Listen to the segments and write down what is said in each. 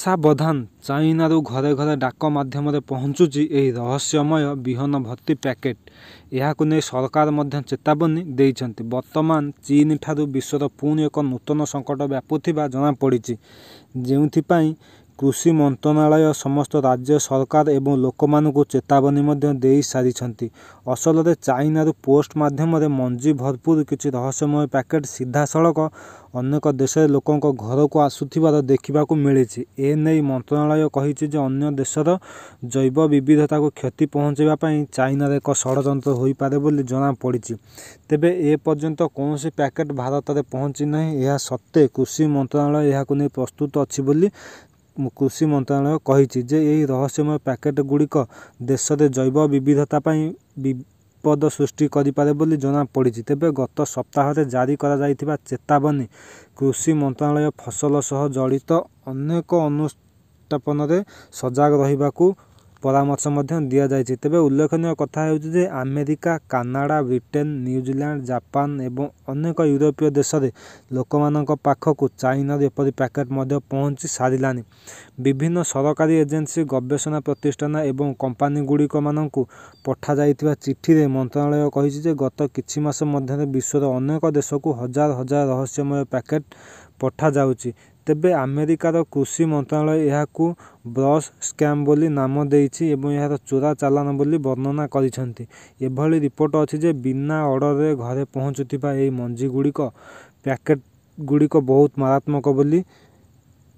ସାବଧାନ ଚାଇନାରୁ ଘରେ ଘରେ ଡାକ ମାଧ୍ୟମରେ ପହଞ୍ଚୁଛି ଏହି ରହସ୍ୟମୟ ବିହନ ଭର୍ତ୍ତି ପ୍ୟାକେଟ୍ ଏହାକୁ ନେଇ ସରକାର ମଧ୍ୟ ଚେତାବନୀ ଦେଇଛନ୍ତି ବର୍ତ୍ତମାନ ଚୀନଠାରୁ ବିଶ୍ୱର ପୁଣି ଏକ ନୂତନ ସଙ୍କଟ ବ୍ୟାପୁଥିବା ଜଣାପଡ଼ିଛି ଯେଉଁଥିପାଇଁ କୃଷି ମନ୍ତ୍ରଣାଳୟ ସମସ୍ତ ରାଜ୍ୟ ସରକାର ଏବଂ ଲୋକମାନଙ୍କୁ ଚେତାବନୀ ମଧ୍ୟ ଦେଇସାରିଛନ୍ତି। ଅସଲରେ ଚାଇନାରୁ ପୋଷ୍ଟ ମାଧ୍ୟମରେ ମଞ୍ଜି ଭରପୁର କିଛି ରହସ୍ୟମୟ ପ୍ୟାକେଟ୍ ସିଧାସଳଖ ଅନେକ ଦେଶରେ ଲୋକଙ୍କ ଘରକୁ ଆସୁଥିବାର ଦେଖିବାକୁ ମିଳିଛି। ଏନେଇ ମନ୍ତ୍ରଣାଳୟ କହିଛି ଯେ ଅନ୍ୟ ଦେଶର ଜୈବ ଜୈବବିବିଧତାକୁ କ୍ଷତି ପହଞ୍ଚାଇବା ପାଇଁ ଚାଇନାର ଏକ ଷଡ଼ଯନ୍ତ୍ର ହୋଇପାରେ ବୋଲି ଜଣାପଡ଼ିଛି। ତେବେ ଏପର୍ଯ୍ୟନ୍ତ କୌଣସି ପ୍ୟାକେଟ୍ ଭାରତରେ ପହଞ୍ଚି ନାହିଁ। ଏହା ସତ୍ତ୍ୱେ କୃଷି ମନ୍ତ୍ରଣାଳୟ ଏହାକୁ ନେଇ ପ୍ରସ୍ତୁତ ଅଛି ବୋଲି କୃଷି ମନ୍ତ୍ରଣାଳୟ କହିଛି ଯେ ଏହି ରହସ୍ୟମୟ ପ୍ୟାକେଟଗୁଡ଼ିକ ଦେଶରେ ଜୈବ ବିବିଧତା ପାଇଁ ବିପଦ ସୃଷ୍ଟି କରିପାରେ ବୋଲି ଜଣାପଡ଼ିଛି ତେବେ ଗତ ସପ୍ତାହରେ ଜାରି କରାଯାଇଥିବା ଚେତାବନୀ କୃଷି ମନ୍ତ୍ରଣାଳୟ ଫସଲ ସହ ଜଡ଼ିତ ଅନେକ ଅନୁଷ୍ଠାପନରେ ସଜାଗ ରହିବାକୁ ପରାମର୍ଶ ମଧ୍ୟ ଦିଆଯାଇଛି ତେବେ ଉଲ୍ଲେଖନୀୟ କଥା ହେଉଛି ଯେ America Canada Britain New Zealand Japan ଏବଂ ଅନେକ ୟୁରୋପୀୟ ଦେଶରେ ଲୋକମାନଙ୍କ ପାଖକୁ ଚାଇନାର ଏପରି ପ୍ୟାକେଟ ମଧ୍ୟ ପହଞ୍ଚି ସାରିଲାଣି ବିଭିନ୍ନ ସରକାରୀ ଏଜେନ୍ସି ଗବେଷଣା ପ୍ରତିଷ୍ଠାନ ଏବଂ କମ୍ପାନୀଗୁଡ଼ିକ ମାନଙ୍କୁ ପଠାଯାଇଥିବା ଚିଠିରେ ମନ୍ତ୍ରଣାଳୟ କହିଛି ଯେ ଗତ କିଛି ମାସ ମଧ୍ୟରେ ବିଶ୍ୱର ଅନେକ ଦେଶକୁ ହଜାର ହଜାର ରହସ୍ୟମୟ ପ୍ୟାକେଟ ପଠାଯାଉଛି ତେବେ ଆମେରିକାର କୃଷି ମନ୍ତ୍ରଣାଳୟ ଏହାକୁ ବ୍ରସ୍ ସ୍କ୍ୟାମ୍ ବୋଲି ନାମ ଦେଇଛି ଏବଂ ଏହାର ଚୋରା ଚାଲାଣ ବୋଲି ବର୍ଣ୍ଣନା କରିଛନ୍ତି ଏଭଳି ରିପୋର୍ଟ ଅଛି ଯେ ବିନା ଅର୍ଡ଼ରରେ ଘରେ ପହଞ୍ଚୁଥିବା ଏହି ମଞ୍ଜିଗୁଡ଼ିକ ପ୍ୟାକେଟ୍ ଗୁଡ଼ିକ ବହୁତ ମାରାତ୍ମକ ବୋଲି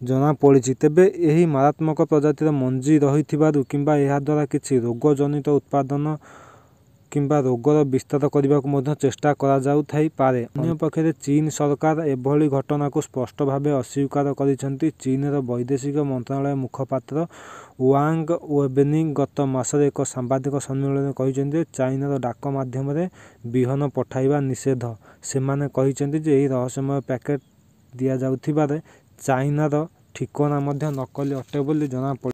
ଜଣାପଡ଼ିଛି ତେବେ ଏହି ମାରାତ୍ମକ ପ୍ରଜାତିର ମଞ୍ଜି ରହିଥିବାରୁ କିମ୍ବା ଏହାଦ୍ୱାରା କିଛି ରୋଗଜନିତ ଉତ୍ପାଦନ କିମ୍ବା ରୋଗର ବିସ୍ତାର କରିବାକୁ ମଧ୍ୟ ଚେଷ୍ଟା କରାଯାଉଥାଇପାରେ ଅନ୍ୟପକ୍ଷରେ ଚୀନ ସରକାର ଏଭଳି ଘଟଣାକୁ ସ୍ପଷ୍ଟ ଭାବେ ଅସ୍ୱୀକାର କରିଛନ୍ତି ଚୀନର ବୈଦେଶିକ ମନ୍ତ୍ରଣାଳୟ ମୁଖପାତ୍ର ୱାଙ୍ଗ ୱେବେନିଂ ଗତ ମାସରେ ଏକ ସାମ୍ବାଦିକ ସମ୍ମିଳନୀରେ କହିଛନ୍ତି ଯେ ଚାଇନାର ଡାକ ମାଧ୍ୟମରେ ବିହନ ପଠାଇବା ନିଷେଧ ସେମାନେ କହିଛନ୍ତି ଯେ ଏହି ରହସ୍ୟମୟ ପ୍ୟାକେଟ୍ ଦିଆଯାଉଥିବାରେ ଚାଇନାର ଠିକଣା ମଧ୍ୟ ନକଲି ଅଟେ ବୋଲି ଜଣାପଡ଼ିଛି